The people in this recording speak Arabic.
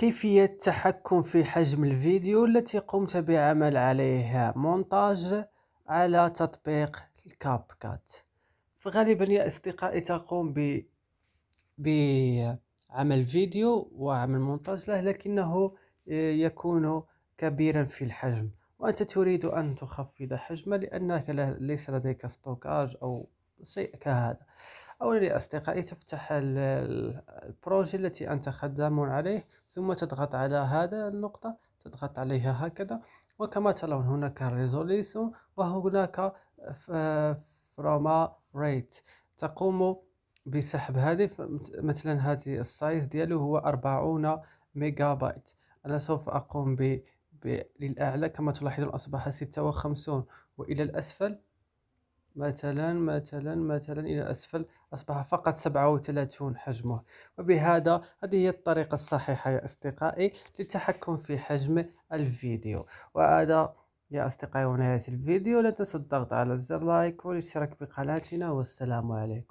كيفية التحكم في حجم الفيديو التي قمت بعمل عليها مونتاج على تطبيق الكاب كات فغالبا يا اصدقائي تقوم ب بعمل فيديو وعمل مونتاج له لكنه آه، يكون كبيرا في الحجم وأنت تريد أن تخفض حجمه لأنك ليس لديك ستوكاج أو شيء كهذا أولا يا أصدقائي تفتح البروجي التي أنت خدام عليه ثم تضغط على هذا النقطة تضغط عليها هكذا وكما ترون هناك ريزوليسيون وهناك فروما ريت تقوم بسحب هذه مثلا هذه السايز ديالو هو 40 ميجا بايت أنا سوف أقوم ب... للأعلى كما تلاحظون أصبح 56 وإلى الأسفل مثلا مثلا مثلا إلى أسفل أصبح فقط 37 حجمه وبهذا هذه هي الطريقة الصحيحة يا أصدقائي للتحكم في حجم الفيديو وهذا يا أصدقائي ونهاية الفيديو لا تنسوا الضغط على زر لايك والاشتراك بقناتنا والسلام عليكم